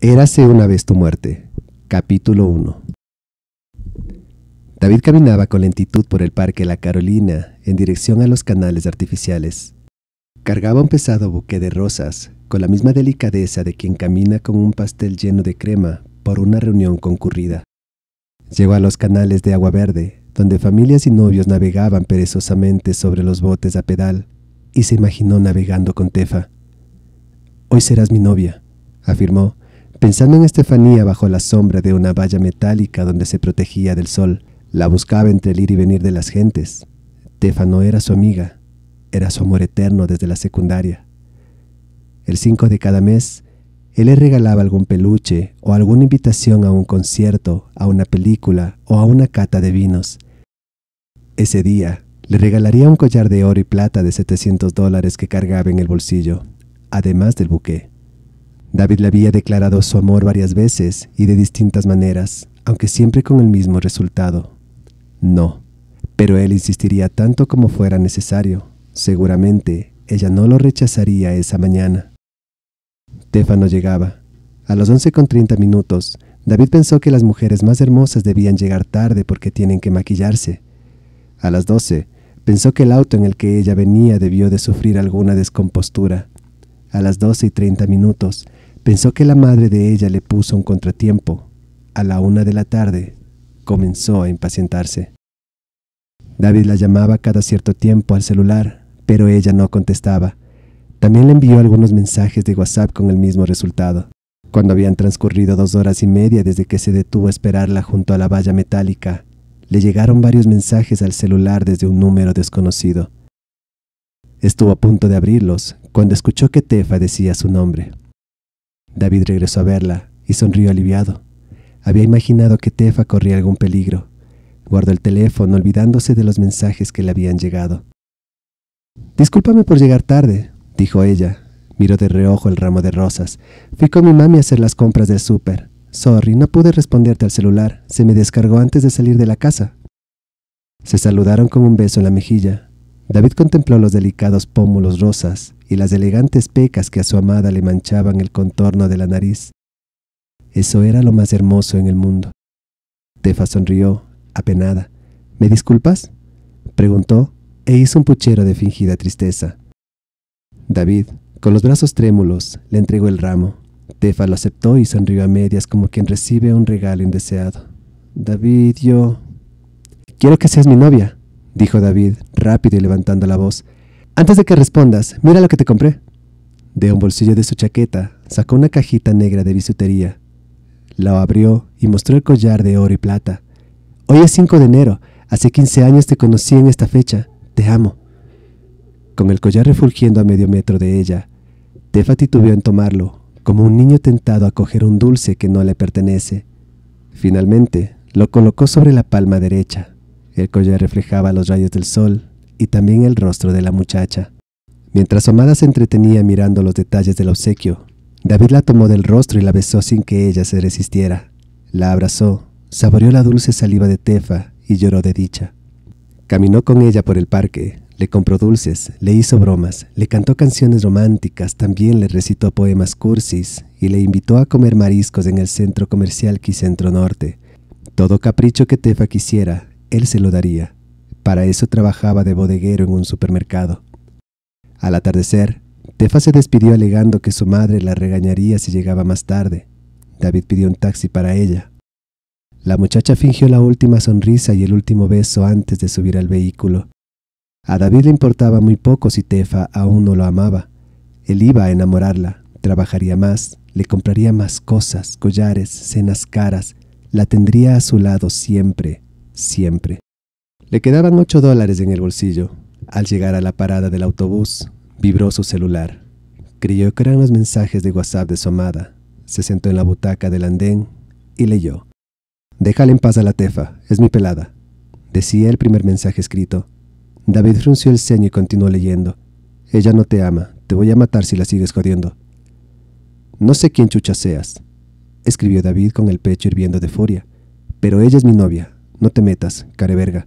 Érase una vez tu muerte. Capítulo 1. David caminaba con lentitud por el parque La Carolina en dirección a los canales artificiales. Cargaba un pesado buque de rosas, con la misma delicadeza de quien camina con un pastel lleno de crema por una reunión concurrida. Llegó a los canales de agua verde, donde familias y novios navegaban perezosamente sobre los botes a pedal, y se imaginó navegando con Tefa. Hoy serás mi novia, afirmó, Pensando en Estefanía bajo la sombra de una valla metálica donde se protegía del sol, la buscaba entre el ir y venir de las gentes. Tefano era su amiga, era su amor eterno desde la secundaria. El 5 de cada mes, él le regalaba algún peluche o alguna invitación a un concierto, a una película o a una cata de vinos. Ese día, le regalaría un collar de oro y plata de 700 dólares que cargaba en el bolsillo, además del buque. David le había declarado su amor varias veces y de distintas maneras, aunque siempre con el mismo resultado. No, pero él insistiría tanto como fuera necesario. Seguramente ella no lo rechazaría esa mañana. Téfano llegaba. A las treinta minutos, David pensó que las mujeres más hermosas debían llegar tarde porque tienen que maquillarse. A las doce, pensó que el auto en el que ella venía debió de sufrir alguna descompostura. A las doce y treinta minutos, Pensó que la madre de ella le puso un contratiempo. A la una de la tarde comenzó a impacientarse. David la llamaba cada cierto tiempo al celular, pero ella no contestaba. También le envió algunos mensajes de WhatsApp con el mismo resultado. Cuando habían transcurrido dos horas y media desde que se detuvo a esperarla junto a la valla metálica, le llegaron varios mensajes al celular desde un número desconocido. Estuvo a punto de abrirlos cuando escuchó que Tefa decía su nombre. David regresó a verla y sonrió aliviado. Había imaginado que Tefa corría algún peligro. Guardó el teléfono olvidándose de los mensajes que le habían llegado. Discúlpame por llegar tarde, dijo ella. Miró de reojo el ramo de rosas. Fui con mi mami a hacer las compras del súper. Sorry, no pude responderte al celular. Se me descargó antes de salir de la casa. Se saludaron con un beso en la mejilla. David contempló los delicados pómulos rosas y las elegantes pecas que a su amada le manchaban el contorno de la nariz. Eso era lo más hermoso en el mundo. Tefa sonrió, apenada. ¿Me disculpas? preguntó e hizo un puchero de fingida tristeza. David, con los brazos trémulos, le entregó el ramo. Tefa lo aceptó y sonrió a medias como quien recibe un regalo indeseado. David, yo... Quiero que seas mi novia, dijo David, rápido y levantando la voz. Antes de que respondas, mira lo que te compré. De un bolsillo de su chaqueta sacó una cajita negra de bisutería. La abrió y mostró el collar de oro y plata. Hoy es 5 de enero, hace 15 años te conocí en esta fecha, te amo. Con el collar refulgiendo a medio metro de ella, Tefa titubeó en tomarlo, como un niño tentado a coger un dulce que no le pertenece. Finalmente, lo colocó sobre la palma derecha. El collar reflejaba los rayos del sol y también el rostro de la muchacha. Mientras amada se entretenía mirando los detalles del obsequio, David la tomó del rostro y la besó sin que ella se resistiera. La abrazó, saboreó la dulce saliva de Tefa y lloró de dicha. Caminó con ella por el parque, le compró dulces, le hizo bromas, le cantó canciones románticas, también le recitó poemas cursis y le invitó a comer mariscos en el centro comercial Centro Norte. Todo capricho que Tefa quisiera, él se lo daría. Para eso trabajaba de bodeguero en un supermercado. Al atardecer, Tefa se despidió alegando que su madre la regañaría si llegaba más tarde. David pidió un taxi para ella. La muchacha fingió la última sonrisa y el último beso antes de subir al vehículo. A David le importaba muy poco si Tefa aún no lo amaba. Él iba a enamorarla, trabajaría más, le compraría más cosas, collares, cenas caras, la tendría a su lado siempre, siempre. Le quedaban ocho dólares en el bolsillo. Al llegar a la parada del autobús, vibró su celular. Creyó que eran los mensajes de WhatsApp de su amada. Se sentó en la butaca del andén y leyó. Déjale en paz a la tefa, es mi pelada. Decía el primer mensaje escrito. David frunció el ceño y continuó leyendo. Ella no te ama, te voy a matar si la sigues jodiendo. No sé quién chucha seas, escribió David con el pecho hirviendo de furia. Pero ella es mi novia, no te metas, careverga.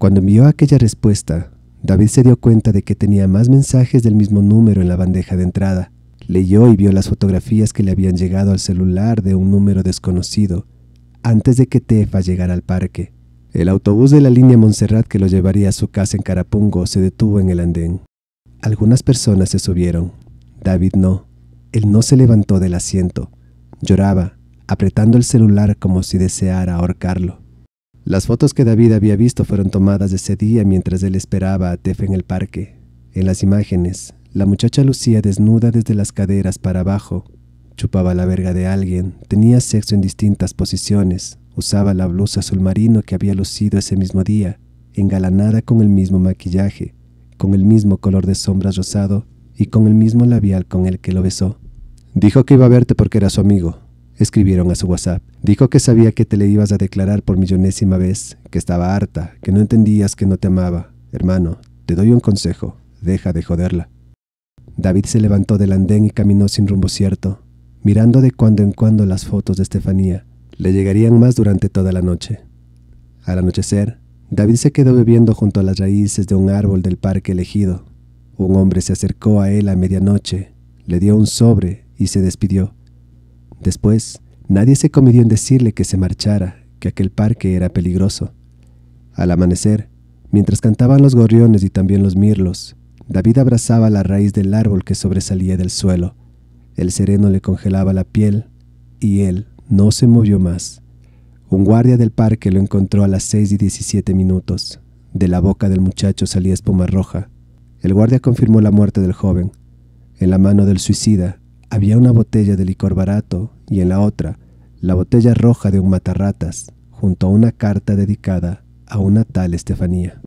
Cuando envió aquella respuesta, David se dio cuenta de que tenía más mensajes del mismo número en la bandeja de entrada. Leyó y vio las fotografías que le habían llegado al celular de un número desconocido antes de que Tefa llegara al parque. El autobús de la línea Montserrat que lo llevaría a su casa en Carapungo se detuvo en el andén. Algunas personas se subieron. David no. Él no se levantó del asiento. Lloraba, apretando el celular como si deseara ahorcarlo. Las fotos que David había visto fueron tomadas ese día mientras él esperaba a Tef en el parque. En las imágenes, la muchacha lucía desnuda desde las caderas para abajo, chupaba la verga de alguien, tenía sexo en distintas posiciones, usaba la blusa azul marino que había lucido ese mismo día, engalanada con el mismo maquillaje, con el mismo color de sombras rosado y con el mismo labial con el que lo besó. Dijo que iba a verte porque era su amigo, escribieron a su WhatsApp. Dijo que sabía que te le ibas a declarar por millonésima vez, que estaba harta, que no entendías que no te amaba. Hermano, te doy un consejo, deja de joderla. David se levantó del andén y caminó sin rumbo cierto, mirando de cuando en cuando las fotos de Estefanía. Le llegarían más durante toda la noche. Al anochecer, David se quedó bebiendo junto a las raíces de un árbol del parque elegido. Un hombre se acercó a él a medianoche, le dio un sobre y se despidió. Después, nadie se comidió en decirle que se marchara, que aquel parque era peligroso. Al amanecer, mientras cantaban los gorriones y también los mirlos, David abrazaba la raíz del árbol que sobresalía del suelo. El sereno le congelaba la piel y él no se movió más. Un guardia del parque lo encontró a las seis y diecisiete minutos. De la boca del muchacho salía espuma roja. El guardia confirmó la muerte del joven. En la mano del suicida había una botella de licor barato y en la otra la botella roja de un matarratas, junto a una carta dedicada a una tal Estefanía.